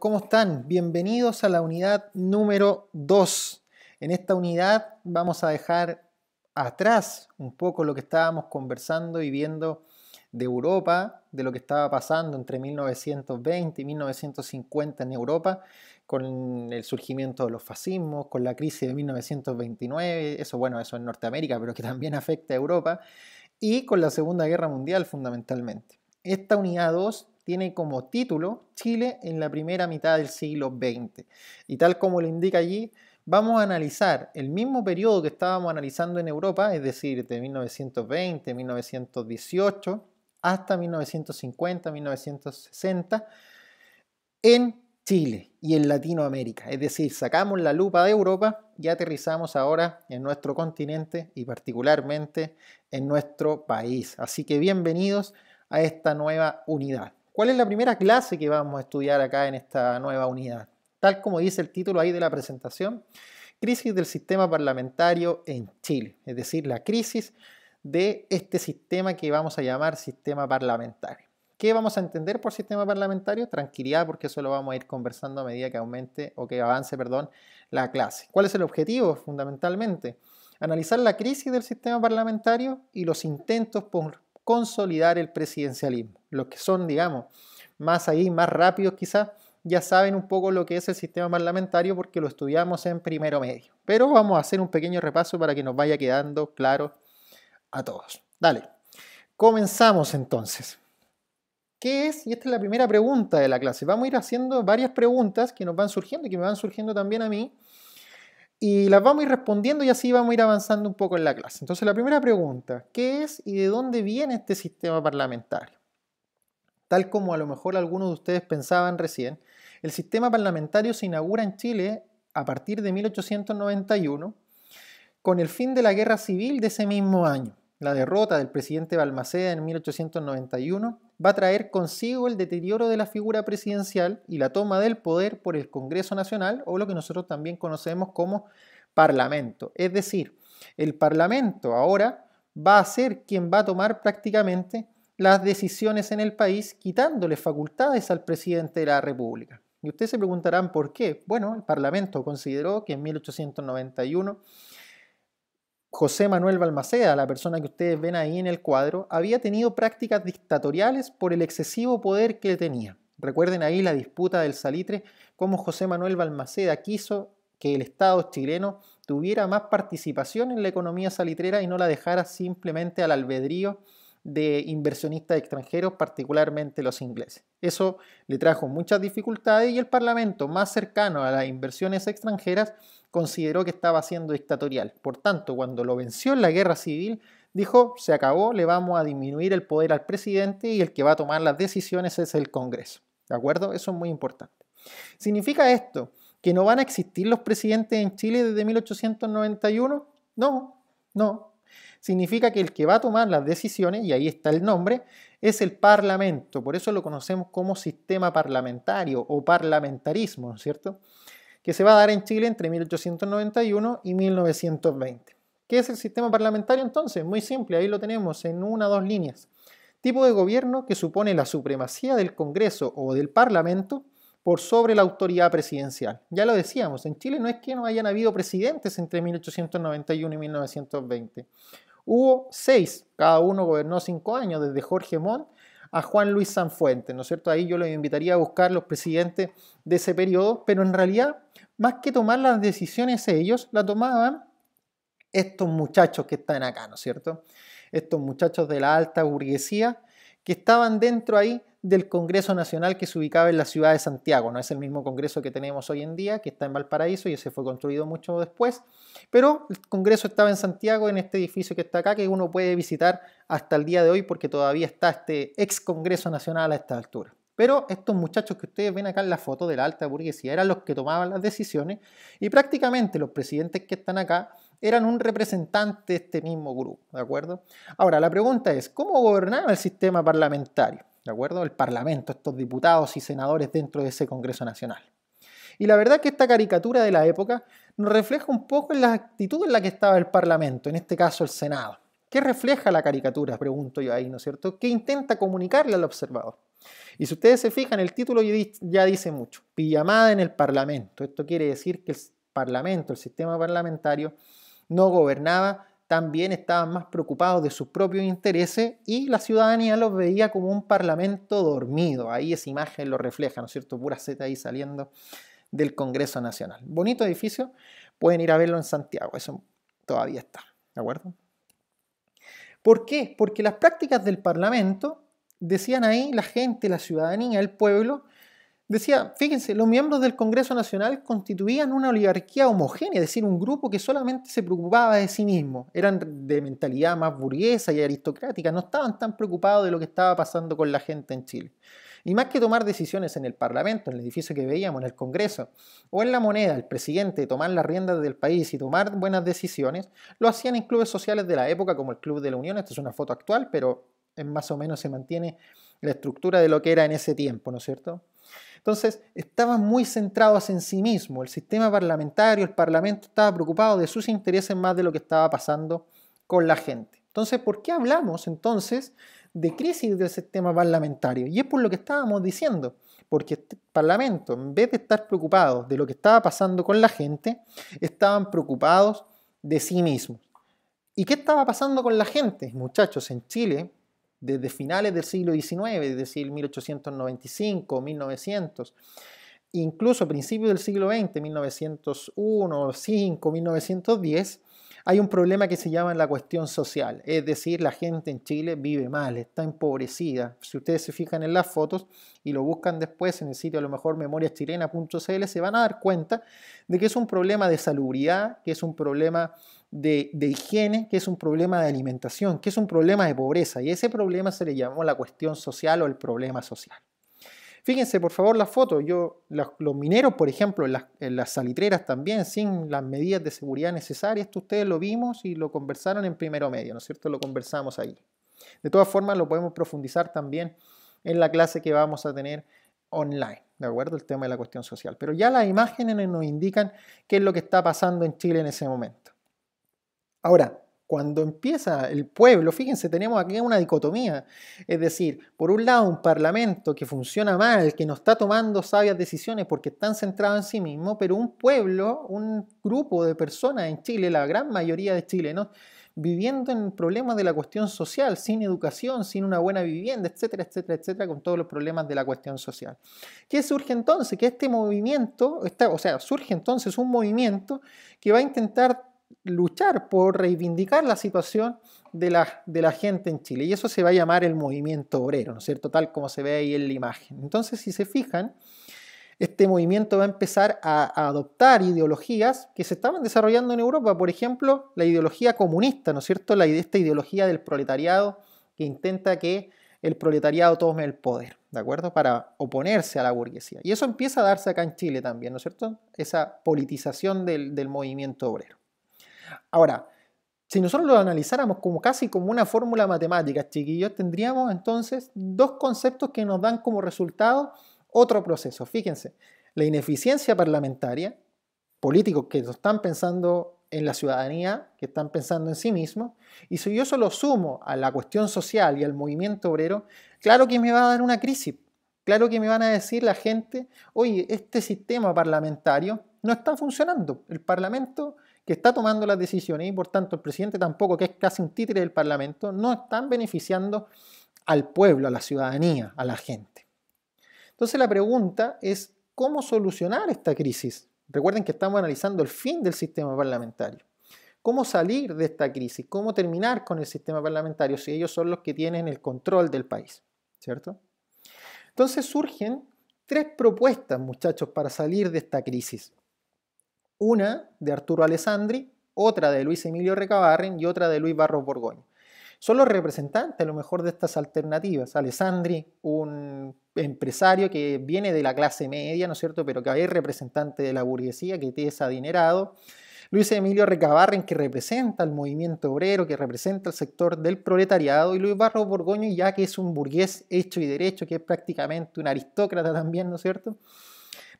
¿Cómo están? Bienvenidos a la unidad número 2. En esta unidad vamos a dejar atrás un poco lo que estábamos conversando y viendo de Europa, de lo que estaba pasando entre 1920 y 1950 en Europa, con el surgimiento de los fascismos, con la crisis de 1929, eso bueno, eso en Norteamérica, pero que también afecta a Europa, y con la Segunda Guerra Mundial fundamentalmente. Esta unidad 2 tiene como título Chile en la primera mitad del siglo XX. Y tal como lo indica allí, vamos a analizar el mismo periodo que estábamos analizando en Europa, es decir, de 1920, 1918 hasta 1950, 1960, en Chile y en Latinoamérica. Es decir, sacamos la lupa de Europa y aterrizamos ahora en nuestro continente y particularmente en nuestro país. Así que bienvenidos a esta nueva unidad. ¿Cuál es la primera clase que vamos a estudiar acá en esta nueva unidad? Tal como dice el título ahí de la presentación, crisis del sistema parlamentario en Chile, es decir, la crisis de este sistema que vamos a llamar sistema parlamentario. ¿Qué vamos a entender por sistema parlamentario? Tranquilidad, porque eso lo vamos a ir conversando a medida que aumente o que avance, perdón, la clase. ¿Cuál es el objetivo fundamentalmente? Analizar la crisis del sistema parlamentario y los intentos por consolidar el presidencialismo. Los que son, digamos, más ahí, más rápidos quizás, ya saben un poco lo que es el sistema parlamentario porque lo estudiamos en primero medio. Pero vamos a hacer un pequeño repaso para que nos vaya quedando claro a todos. Dale, comenzamos entonces. ¿Qué es? Y esta es la primera pregunta de la clase. Vamos a ir haciendo varias preguntas que nos van surgiendo y que me van surgiendo también a mí y las vamos a ir respondiendo y así vamos a ir avanzando un poco en la clase. Entonces, la primera pregunta, ¿qué es y de dónde viene este sistema parlamentario? Tal como a lo mejor algunos de ustedes pensaban recién, el sistema parlamentario se inaugura en Chile a partir de 1891 con el fin de la guerra civil de ese mismo año, la derrota del presidente Balmaceda en 1891 va a traer consigo el deterioro de la figura presidencial y la toma del poder por el Congreso Nacional o lo que nosotros también conocemos como Parlamento. Es decir, el Parlamento ahora va a ser quien va a tomar prácticamente las decisiones en el país, quitándole facultades al presidente de la República. Y ustedes se preguntarán por qué. Bueno, el Parlamento consideró que en 1891 José Manuel Balmaceda, la persona que ustedes ven ahí en el cuadro, había tenido prácticas dictatoriales por el excesivo poder que tenía. Recuerden ahí la disputa del salitre, cómo José Manuel Balmaceda quiso que el Estado chileno tuviera más participación en la economía salitrera y no la dejara simplemente al albedrío de inversionistas extranjeros, particularmente los ingleses. Eso le trajo muchas dificultades y el Parlamento más cercano a las inversiones extranjeras consideró que estaba siendo dictatorial. Por tanto, cuando lo venció en la guerra civil, dijo, se acabó, le vamos a disminuir el poder al presidente y el que va a tomar las decisiones es el Congreso. ¿De acuerdo? Eso es muy importante. ¿Significa esto que no van a existir los presidentes en Chile desde 1891? No, no, significa que el que va a tomar las decisiones, y ahí está el nombre, es el Parlamento. Por eso lo conocemos como sistema parlamentario o parlamentarismo, cierto? Que se va a dar en Chile entre 1891 y 1920. ¿Qué es el sistema parlamentario entonces? Muy simple, ahí lo tenemos en una o dos líneas. Tipo de gobierno que supone la supremacía del Congreso o del Parlamento por sobre la autoridad presidencial. Ya lo decíamos, en Chile no es que no hayan habido presidentes entre 1891 y 1920. Hubo seis, cada uno gobernó cinco años, desde Jorge Montt a Juan Luis Sanfuente, ¿no es cierto? Ahí yo los invitaría a buscar los presidentes de ese periodo, pero en realidad, más que tomar las decisiones ellos, la tomaban estos muchachos que están acá, ¿no es cierto? Estos muchachos de la alta burguesía que estaban dentro ahí del Congreso Nacional que se ubicaba en la ciudad de Santiago. No es el mismo Congreso que tenemos hoy en día, que está en Valparaíso y ese fue construido mucho después, pero el Congreso estaba en Santiago, en este edificio que está acá, que uno puede visitar hasta el día de hoy porque todavía está este ex Congreso Nacional a esta altura. Pero estos muchachos que ustedes ven acá en la foto de la alta burguesía eran los que tomaban las decisiones y prácticamente los presidentes que están acá eran un representante de este mismo grupo, ¿de acuerdo? Ahora, la pregunta es, ¿cómo gobernaba el sistema parlamentario? ¿de acuerdo? El Parlamento, estos diputados y senadores dentro de ese Congreso Nacional. Y la verdad que esta caricatura de la época nos refleja un poco en la actitud en la que estaba el Parlamento, en este caso el Senado. ¿Qué refleja la caricatura? Pregunto yo ahí, ¿no es cierto? ¿Qué intenta comunicarle al observador? Y si ustedes se fijan, el título ya dice mucho. Pijamada en el Parlamento. Esto quiere decir que el Parlamento, el sistema parlamentario, no gobernaba también estaban más preocupados de sus propios intereses y la ciudadanía los veía como un parlamento dormido. Ahí esa imagen lo refleja, ¿no es cierto? Pura seta ahí saliendo del Congreso Nacional. Bonito edificio, pueden ir a verlo en Santiago, eso todavía está, ¿de acuerdo? ¿Por qué? Porque las prácticas del Parlamento, decían ahí la gente, la ciudadanía, el pueblo, Decía, fíjense, los miembros del Congreso Nacional constituían una oligarquía homogénea, es decir, un grupo que solamente se preocupaba de sí mismo. Eran de mentalidad más burguesa y aristocrática, no estaban tan preocupados de lo que estaba pasando con la gente en Chile. Y más que tomar decisiones en el Parlamento, en el edificio que veíamos, en el Congreso, o en la moneda, el presidente, tomar las riendas del país y tomar buenas decisiones, lo hacían en clubes sociales de la época como el Club de la Unión, esta es una foto actual, pero más o menos se mantiene la estructura de lo que era en ese tiempo, ¿no es cierto? Entonces, estaban muy centrados en sí mismos. El sistema parlamentario, el parlamento estaba preocupado de sus intereses más de lo que estaba pasando con la gente. Entonces, ¿por qué hablamos entonces de crisis del sistema parlamentario? Y es por lo que estábamos diciendo, porque el este Parlamento, en vez de estar preocupado de lo que estaba pasando con la gente, estaban preocupados de sí mismos. ¿Y qué estaba pasando con la gente? Muchachos, en Chile desde finales del siglo XIX, es decir, 1895, 1900, incluso principios del siglo XX, 1901, 5, 1910, hay un problema que se llama la cuestión social, es decir, la gente en Chile vive mal, está empobrecida. Si ustedes se fijan en las fotos y lo buscan después en el sitio a lo mejor memoriaschilena.cl, se van a dar cuenta de que es un problema de salubridad, que es un problema de, higiene, que es un problema de alimentación, que es un problema de pobreza. Y ese problema se le llamó la cuestión social o el problema social. Fíjense, por favor, la foto Yo, los, mineros, por ejemplo, las, en las salitreras también, sin las medidas de seguridad necesarias, esto ustedes lo vimos y lo conversaron en primero medio, ¿no es cierto? Lo conversamos ahí. De todas formas, lo podemos profundizar también en la clase que vamos a tener online, ¿de acuerdo? El tema de la cuestión social. Pero ya las imágenes nos indican qué es lo que está pasando en Chile en ese momento. Ahora, cuando empieza el pueblo, fíjense, tenemos aquí una dicotomía. Es decir, por un lado un parlamento que funciona mal, que no está tomando sabias decisiones porque están centrados en sí mismo, pero un pueblo, un grupo de personas en Chile, la gran mayoría de chilenos, viviendo en problemas de la cuestión social, sin educación, sin una buena vivienda, etcétera, etcétera, etcétera, con todos los problemas de la cuestión social. ¿Qué surge entonces? Que este movimiento, o sea, surge entonces un movimiento que va a intentar luchar por reivindicar la situación de la, de la, gente en Chile. Y eso se va a llamar el movimiento obrero, ¿no es cierto? Tal como se ve ahí en la imagen. Entonces, si se fijan, este movimiento va a empezar a, adoptar ideologías que se estaban desarrollando en Europa. Por ejemplo, la ideología comunista, ¿no es cierto? La, esta ideología del proletariado que intenta que el proletariado tome el poder, ¿de acuerdo? Para oponerse a la burguesía. Y eso empieza a darse acá en Chile también, ¿no es cierto? Esa politización del movimiento obrero. Ahora, si nosotros lo analizáramos como casi como una fórmula matemática, chiquillos, tendríamos entonces dos conceptos que nos dan como resultado otro proceso. Fíjense, la ineficiencia parlamentaria, políticos que están pensando en la ciudadanía, que están pensando en sí mismos, y si yo solo sumo a la cuestión social y al movimiento obrero, claro que me va a dar una crisis. Claro que me van a decir la gente, oye, este sistema parlamentario no está funcionando. El Parlamento que está tomando las decisiones y por tanto el presidente tampoco, que es casi un títere del Parlamento, no están beneficiando al pueblo, a la ciudadanía, a la gente. Entonces la pregunta es, ¿cómo solucionar esta crisis? Recuerden que estamos analizando el fin del sistema parlamentario. ¿Cómo salir de esta crisis? ¿Cómo terminar con el sistema parlamentario si ellos son los que tienen el control del país? ¿Cierto? Entonces surgen tres propuestas, muchachos, para salir de esta crisis. Una de Arturo Alessandri, otra de Luis Emilio Recabarren y otra de Luis Barros Borgoño. Son los representantes, a lo mejor, de estas alternativas. Alessandri, un empresario que viene de la clase media, ¿no es cierto?, pero que es representante de la burguesía, que es adinerado. Luis Emilio Recabarren, que representa al movimiento obrero, que representa al sector del proletariado, y Luis Barros Borgoño, ya que es un burgués hecho y derecho, que es prácticamente un aristócrata también, ¿no es cierto?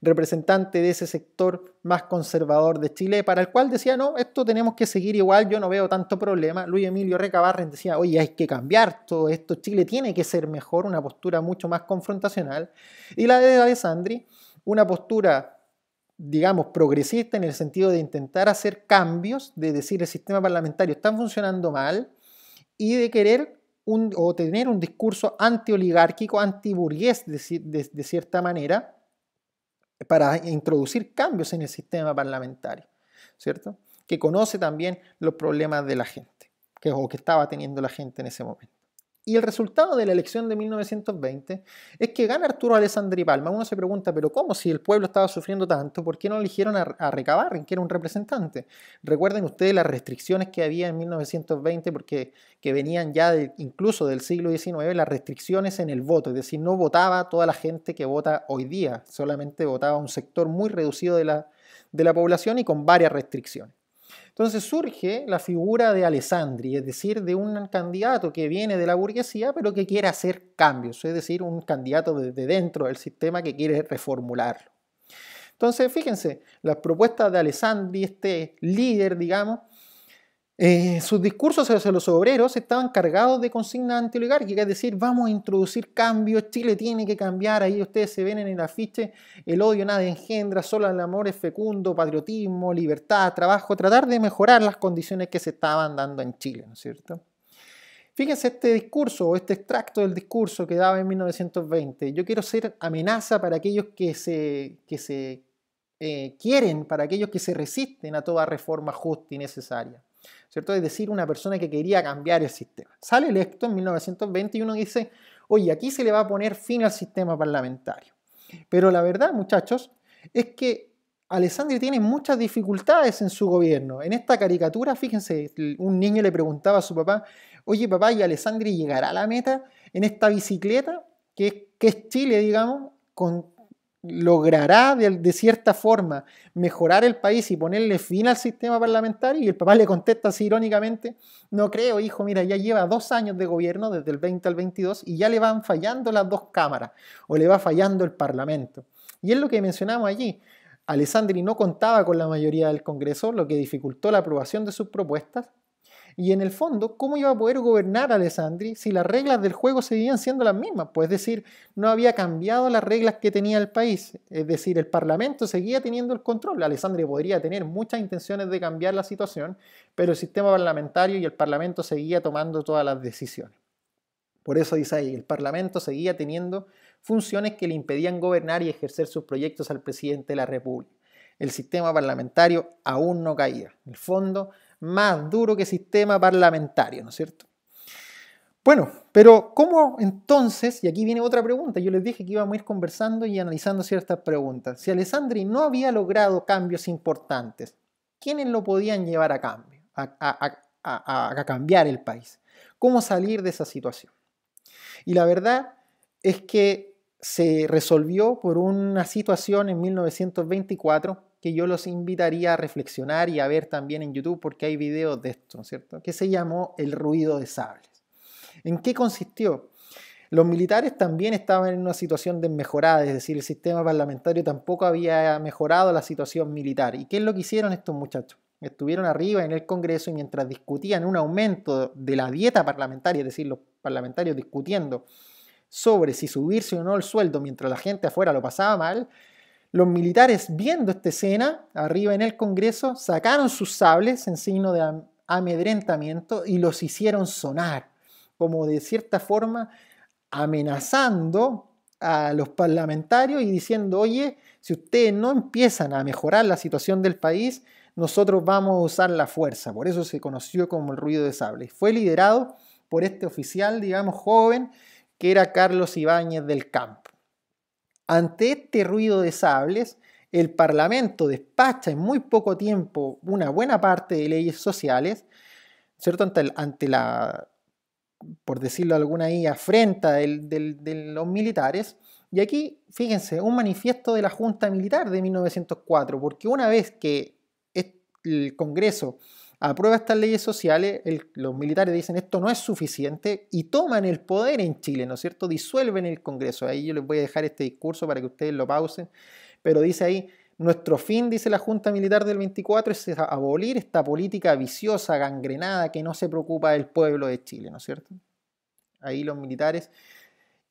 representante de ese sector más conservador de Chile, para el cual decía, no, esto tenemos que seguir igual, yo no veo tanto problema. Luis Emilio Recabarren decía, oye, hay que cambiar todo esto, Chile tiene que ser mejor, una postura mucho más confrontacional. Y la de Alessandri, una postura digamos, progresista en el sentido de intentar hacer cambios, de decir el sistema parlamentario está funcionando mal y de querer o tener un discurso antioligárquico, antiburgués burgués de cierta manera, para introducir cambios en el sistema parlamentario, ¿cierto? Que conoce también los problemas de la gente, que, o que estaba teniendo la gente en ese momento. Y el resultado de la elección de 1920 es que gana Arturo Alessandri Palma. Uno se pregunta, pero ¿cómo si el pueblo estaba sufriendo tanto? ¿Por qué no eligieron a, recabar, Recabarren, que era un representante? Recuerden ustedes las restricciones que había en 1920, porque que venían ya incluso del siglo XIX, las restricciones en el voto. Es decir, no votaba toda la gente que vota hoy día, solamente votaba un sector muy reducido de la, de la población y con varias restricciones. Entonces surge la figura de Alessandri, es decir, de un candidato que viene de la burguesía, pero que quiere hacer cambios, es decir, un candidato desde dentro del sistema que quiere reformularlo. Entonces, fíjense, las propuestas de Alessandri, este líder, digamos, eh, sus discursos hacia los obreros estaban cargados de consignas antioligárquicas, es decir, vamos a introducir cambios, Chile tiene que cambiar, ahí ustedes se ven en el afiche, el odio nada engendra, solo el amor es fecundo, patriotismo, libertad, trabajo, tratar de mejorar las condiciones que se estaban dando en Chile, ¿no es cierto? Fíjense este discurso o este extracto del discurso que daba en 1920, yo quiero ser amenaza para aquellos que se, se eh, quieren, para aquellos que se resisten a toda reforma justa y necesaria. ¿cierto? Es decir, una persona que quería cambiar el sistema. Sale electo en 1921 y uno dice, oye, aquí se le va a poner fin al sistema parlamentario. Pero la verdad, muchachos, es que Alessandri tiene muchas dificultades en su gobierno. En esta caricatura, fíjense, un niño le preguntaba a su papá, oye papá, ¿y Alessandri llegará a la meta en esta bicicleta? Que, que es Chile, digamos, con logrará de, cierta forma mejorar el país y ponerle fin al sistema parlamentario? Y el papá le contesta así irónicamente, no creo, hijo, mira, ya lleva dos años de gobierno, desde el 20 al 22, y ya le van fallando las dos cámaras, o le va fallando el Parlamento. Y es lo que mencionamos allí. Alessandri no contaba con la mayoría del Congreso, lo que dificultó la aprobación de sus propuestas, y en el fondo, ¿cómo iba a poder gobernar a Alessandri si las reglas del juego seguían siendo las mismas? Pues es decir, no había cambiado las reglas que tenía el país. Es decir, el Parlamento seguía teniendo el control. Alessandri podría tener muchas intenciones de cambiar la situación, pero el sistema parlamentario y el Parlamento seguía tomando todas las decisiones. Por eso dice ahí, el Parlamento seguía teniendo funciones que le impedían gobernar y ejercer sus proyectos al presidente de la República. El sistema parlamentario aún no caía. En el fondo, más duro que sistema parlamentario, ¿no es cierto? Bueno, pero ¿cómo entonces? Y aquí viene otra pregunta. Yo les dije que íbamos a ir conversando y analizando ciertas preguntas. Si Alessandri no había logrado cambios importantes, ¿quiénes lo podían llevar a cambio, a, a cambiar el país? ¿Cómo salir de esa situación? Y la verdad es que se resolvió por una situación en 1924 que yo los invitaría a reflexionar y a ver también en YouTube, porque hay videos de esto, ¿no es cierto? Que se llamó El ruido de sables. ¿En qué consistió? Los militares también estaban en una situación desmejorada, es decir, el sistema parlamentario tampoco había mejorado la situación militar. ¿Y qué es lo que hicieron estos muchachos? Estuvieron arriba en el Congreso y mientras discutían un aumento de la dieta parlamentaria, es decir, los parlamentarios discutiendo sobre si subirse o no el sueldo mientras la gente afuera lo pasaba mal, los militares, viendo esta escena, arriba en el Congreso, sacaron sus sables en signo de amedrentamiento y los hicieron sonar, como de cierta forma amenazando a los parlamentarios y diciendo, oye, si ustedes no empiezan a mejorar la situación del país, nosotros vamos a usar la fuerza. Por eso se conoció como el ruido de sables. Fue liderado por este oficial, digamos, joven, que era Carlos Ibáñez del Campo. Ante este ruido de sables, el Parlamento despacha en muy poco tiempo una buena parte de leyes sociales, ¿cierto? Ante, la, por decirlo alguna ahí, afrenta de los militares. Y aquí, fíjense, un manifiesto de la Junta Militar de 1904, porque una vez que el Congreso aprueba estas leyes sociales, los militares dicen esto no es suficiente y toman el poder en Chile, ¿no es cierto? Disuelven el Congreso. Ahí yo les voy a dejar este discurso para que ustedes lo pausen, pero dice ahí, nuestro fin, dice la Junta Militar del 24, es abolir esta política viciosa, gangrenada, que no se preocupa del pueblo de Chile, ¿no es cierto? Ahí los militares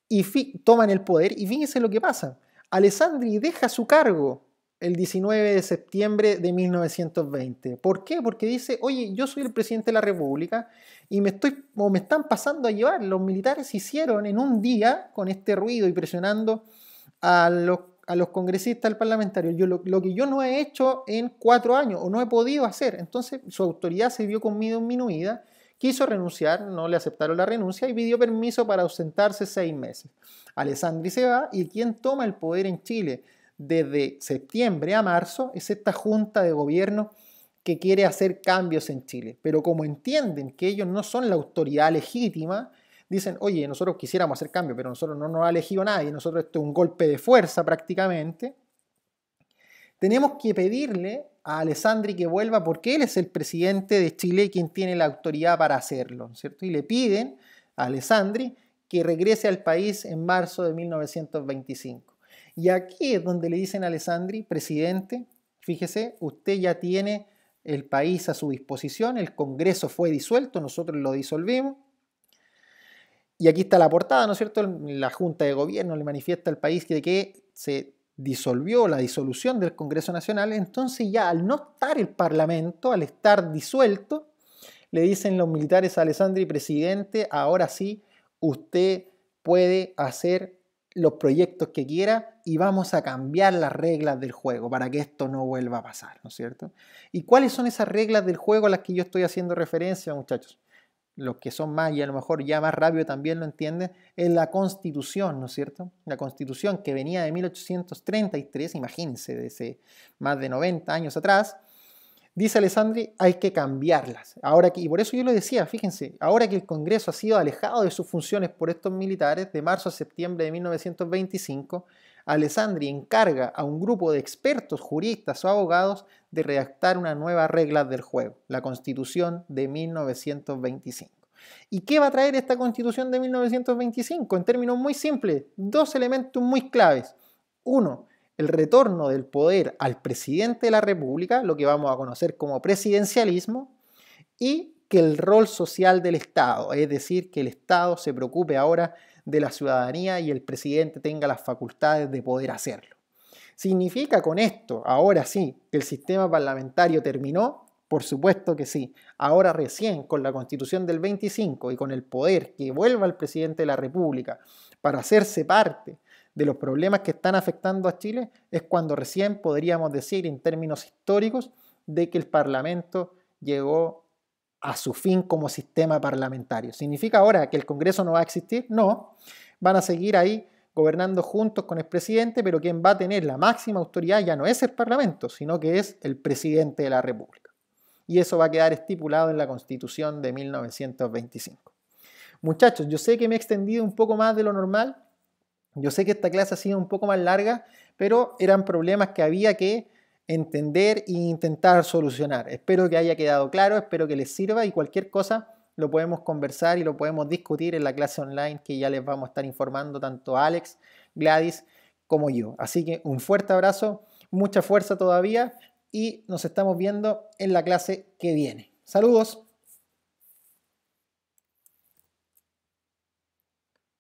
y toman el poder y fíjense lo que pasa. Alessandri deja su cargo el 19 de septiembre de 1920. ¿Por qué? Porque dice, oye, yo soy el presidente de la República y me, estoy, o me están pasando a llevar. Los militares hicieron en un día, con este ruido y presionando a los, congresistas, al parlamentario, yo, lo, que yo no he hecho en cuatro años o no he podido hacer. Entonces su autoridad se vio conmigo disminuida, quiso renunciar, no le aceptaron la renuncia y pidió permiso para ausentarse seis meses. Alessandri se va y quién toma el poder en Chile desde septiembre a marzo es esta junta de gobierno que quiere hacer cambios en Chile. Pero como entienden que ellos no son la autoridad legítima, dicen, oye, nosotros quisiéramos hacer cambios, pero nosotros no nos ha elegido nadie, nosotros esto es un golpe de fuerza prácticamente. Tenemos que pedirle a Alessandri que vuelva porque él es el presidente de Chile quien tiene la autoridad para hacerlo, ¿cierto? Y le piden a Alessandri que regrese al país en marzo de 1925. Y aquí es donde le dicen a Alessandri, presidente, fíjese, usted ya tiene el país a su disposición, el Congreso fue disuelto, nosotros lo disolvimos. Y aquí está la portada, ¿no es cierto? La Junta de Gobierno le manifiesta al país que se disolvió la disolución del Congreso Nacional, entonces ya al no estar el Parlamento, al estar disuelto, le dicen los militares a Alessandri, presidente, ahora sí, usted puede hacer los proyectos que quiera y vamos a cambiar las reglas del juego para que esto no vuelva a pasar, ¿no es cierto? ¿Y cuáles son esas reglas del juego a las que yo estoy haciendo referencia, muchachos? Los que son más y a lo mejor ya más rápido también lo entienden, es la constitución, ¿no es cierto? La constitución que venía de 1833, imagínense, de más de 90 años atrás, dice Alessandri, hay que cambiarlas. Ahora que, y por eso yo lo decía, fíjense, ahora que el Congreso ha sido alejado de sus funciones por estos militares, de marzo a septiembre de 1925, Alessandri encarga a un grupo de expertos, juristas o abogados de redactar una nueva regla del juego, la Constitución de 1925. ¿Y qué va a traer esta Constitución de 1925? En términos muy simples, dos elementos muy claves. Uno, el retorno del poder al presidente de la República, lo que vamos a conocer como presidencialismo, y que el rol social del Estado, es decir, que el Estado se preocupe ahora de la ciudadanía y el presidente tenga las facultades de poder hacerlo. ¿Significa con esto, ahora sí, que el sistema parlamentario terminó? Por supuesto que sí. Ahora recién, con la constitución del 25 y con el poder que vuelva al presidente de la República para hacerse parte de los problemas que están afectando a Chile es cuando recién podríamos decir en términos históricos de que el Parlamento llegó a su fin como sistema parlamentario. ¿Significa ahora que el Congreso no va a existir? No, van a seguir ahí gobernando juntos con el presidente, pero quien va a tener la máxima autoridad ya no es el Parlamento, sino que es el presidente de la República. Y eso va a quedar estipulado en la Constitución de 1925. Muchachos, yo sé que me he extendido un poco más de lo normal, yo sé que esta clase ha sido un poco más larga, pero eran problemas que había que entender e intentar solucionar. Espero que haya quedado claro, espero que les sirva y cualquier cosa lo podemos conversar y lo podemos discutir en la clase online que ya les vamos a estar informando tanto Alex, Gladys como yo. Así que un fuerte abrazo, mucha fuerza todavía y nos estamos viendo en la clase que viene. Saludos.